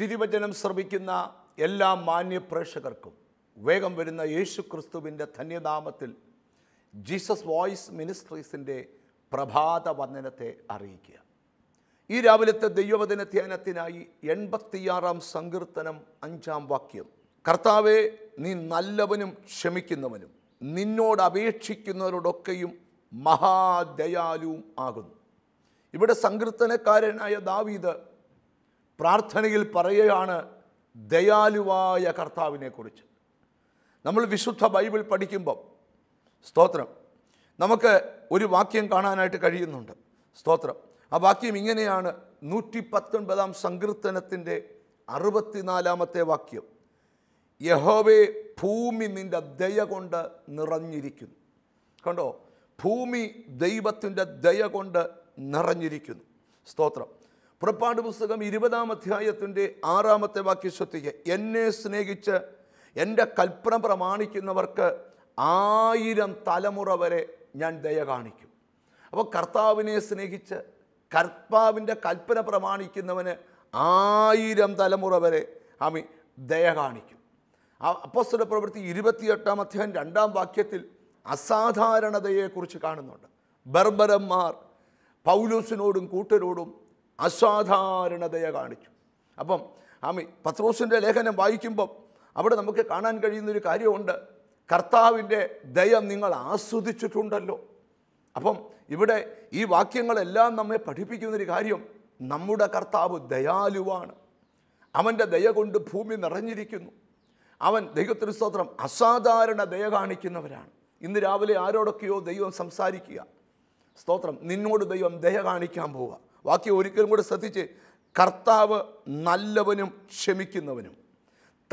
തിരുവചനം ശ്രമിക്കുന്ന എല്ലാ മാന്യപ്രേക്ഷകർക്കും വേഗം വരുന്ന യേശു ക്രിസ്തുവിൻ്റെ ധന്യനാമത്തിൽ ജീസസ് വോയിസ് മിനിസ്ട്രീസിൻ്റെ പ്രഭാത വന്ദനത്തെ അറിയിക്കുക ഈ രാവിലത്തെ ദൈവവചന ധ്യാനത്തിനായി എൺപത്തിയാറാം സങ്കീർത്തനം അഞ്ചാം വാക്യം കർത്താവെ നീ നല്ലവനും ക്ഷമിക്കുന്നവനും നിന്നോട് അപേക്ഷിക്കുന്നവരോടൊക്കെയും മഹാദയാലുവും ആകുന്നു ഇവിടെ സങ്കീർത്തനക്കാരനായ ദാവീദ് പ്രാർത്ഥനയിൽ പറയുകയാണ് ദയാലുവായ കർത്താവിനെക്കുറിച്ച് നമ്മൾ വിശുദ്ധ ബൈബിൾ പഠിക്കുമ്പം സ്തോത്രം നമുക്ക് ഒരു വാക്യം കാണാനായിട്ട് കഴിയുന്നുണ്ട് സ്തോത്രം ആ വാക്യം ഇങ്ങനെയാണ് നൂറ്റി പത്തൊൻപതാം സങ്കീർത്തനത്തിൻ്റെ അറുപത്തിനാലാമത്തെ വാക്യം യഹോവേ ഭൂമി നിൻ്റെ ദയ കൊണ്ട് നിറഞ്ഞിരിക്കുന്നു കണ്ടോ ഭൂമി ദൈവത്തിൻ്റെ ദയ കൊണ്ട് നിറഞ്ഞിരിക്കുന്നു സ്തോത്രം പുറപ്പാട് പുസ്തകം ഇരുപതാം അധ്യായത്തിൻ്റെ ആറാമത്തെ വാക്യ ശ്രദ്ധിക്കുക എന്നെ സ്നേഹിച്ച് എൻ്റെ കൽപ്പന പ്രമാണിക്കുന്നവർക്ക് ആയിരം തലമുറ വരെ ഞാൻ ദയ കാണിക്കും അപ്പോൾ കർത്താവിനെ സ്നേഹിച്ച് കർത്താവിൻ്റെ കൽപ്പന പ്രമാണിക്കുന്നവന് ആയിരം തലമുറ വരെ ആമി ദയ കാണിക്കും അപ്പസ്വര പ്രവൃത്തി ഇരുപത്തിയെട്ടാം അധ്യായം രണ്ടാം വാക്യത്തിൽ അസാധാരണതയെക്കുറിച്ച് കാണുന്നുണ്ട് ബർബരന്മാർ പൗലൂസിനോടും കൂട്ടരോടും അസാധാരണതയെ കാണിച്ചു അപ്പം ആ പത്രോസിൻ്റെ ലേഖനം വായിക്കുമ്പം അവിടെ നമുക്ക് കാണാൻ കഴിയുന്നൊരു കാര്യമുണ്ട് കർത്താവിൻ്റെ ദയ നിങ്ങൾ ആസ്വദിച്ചിട്ടുണ്ടല്ലോ അപ്പം ഇവിടെ ഈ വാക്യങ്ങളെല്ലാം നമ്മെ പഠിപ്പിക്കുന്നൊരു കാര്യം നമ്മുടെ കർത്താവ് ദയാലുവാണ് അവൻ്റെ ദയ കൊണ്ട് ഭൂമി നിറഞ്ഞിരിക്കുന്നു അവൻ ദൈവത്തിന് സ്തോത്രം അസാധാരണ ദയ കാണിക്കുന്നവരാണ് ഇന്ന് രാവിലെ ആരോടൊക്കെയോ ദൈവം സംസാരിക്കുക സ്തോത്രം നിന്നോട് ദൈവം ദയ കാണിക്കാൻ പോവുക വാക്യം ഒരിക്കലും കൂടെ ശ്രദ്ധിച്ച് കർത്താവ് നല്ലവനും ക്ഷമിക്കുന്നവനും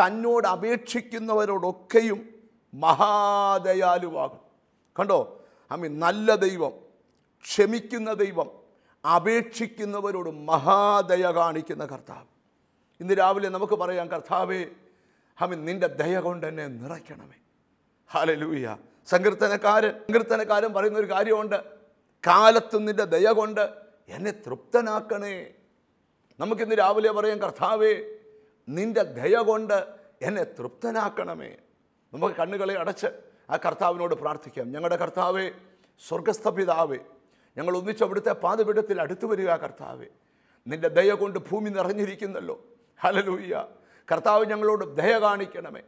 തന്നോട് അപേക്ഷിക്കുന്നവരോടൊക്കെയും മഹാദയാലുവാകും കണ്ടോ അമ്മ നല്ല ദൈവം ക്ഷമിക്കുന്ന ദൈവം അപേക്ഷിക്കുന്നവരോട് മഹാദയ കാണിക്കുന്ന കർത്താവ് ഇന്ന് രാവിലെ നമുക്ക് പറയാം കർത്താവേ അമ്മ നിൻ്റെ ദയ കൊണ്ട് എന്നെ നിറയ്ക്കണമേ ഹാലലൂയ സങ്കീർത്തനക്കാരൻ സങ്കീർത്തനക്കാരൻ പറയുന്നൊരു കാര്യമുണ്ട് കാലത്ത് നിൻ്റെ ദയ കൊണ്ട് എന്നെ തൃപ്തനാക്കണേ നമുക്കിന്ന് രാവിലെ പറയാം കർത്താവേ നിൻ്റെ ദയ കൊണ്ട് എന്നെ തൃപ്തനാക്കണമേ നമുക്ക് കണ്ണുകളെ അടച്ച് ആ കർത്താവിനോട് പ്രാർത്ഥിക്കാം ഞങ്ങളുടെ കർത്താവേ സ്വർഗസ്ഥ പിതാവേ ഞങ്ങൾ ഒന്നിച്ച് അവിടുത്തെ പാതപീഠത്തിൽ അടുത്തു വരിക കർത്താവേ നിൻ്റെ ദയ കൊണ്ട് ഭൂമി നിറഞ്ഞിരിക്കുന്നല്ലോ ഹലലൂയ്യ കർത്താവ് ഞങ്ങളോട് ദയ കാണിക്കണമേ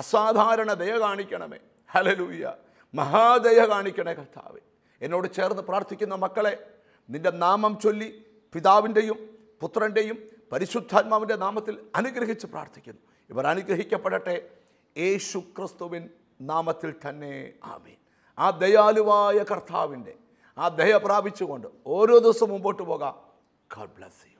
അസാധാരണ ദയ കാണിക്കണമേ ഹലലൂയ്യ മഹാദയ കാണിക്കണേ കർത്താവേ എന്നോട് ചേർന്ന് പ്രാർത്ഥിക്കുന്ന മക്കളെ നിൻ്റെ നാമം ചൊല്ലി പിതാവിൻ്റെയും പുത്രൻ്റെയും പരിശുദ്ധാത്മാവിൻ്റെ നാമത്തിൽ അനുഗ്രഹിച്ച് പ്രാർത്ഥിക്കുന്നു ഇവർ അനുഗ്രഹിക്കപ്പെടട്ടെ യേശു ക്രിസ്തുവിൻ നാമത്തിൽ തന്നെ ആമേൻ ആ ദയാലുവായ കർത്താവിൻ്റെ ആ ദയ പ്രാപിച്ചുകൊണ്ട് ഓരോ ദിവസവും മുമ്പോട്ട് പോകാം ഗോഡ് ബ്ലസ് യു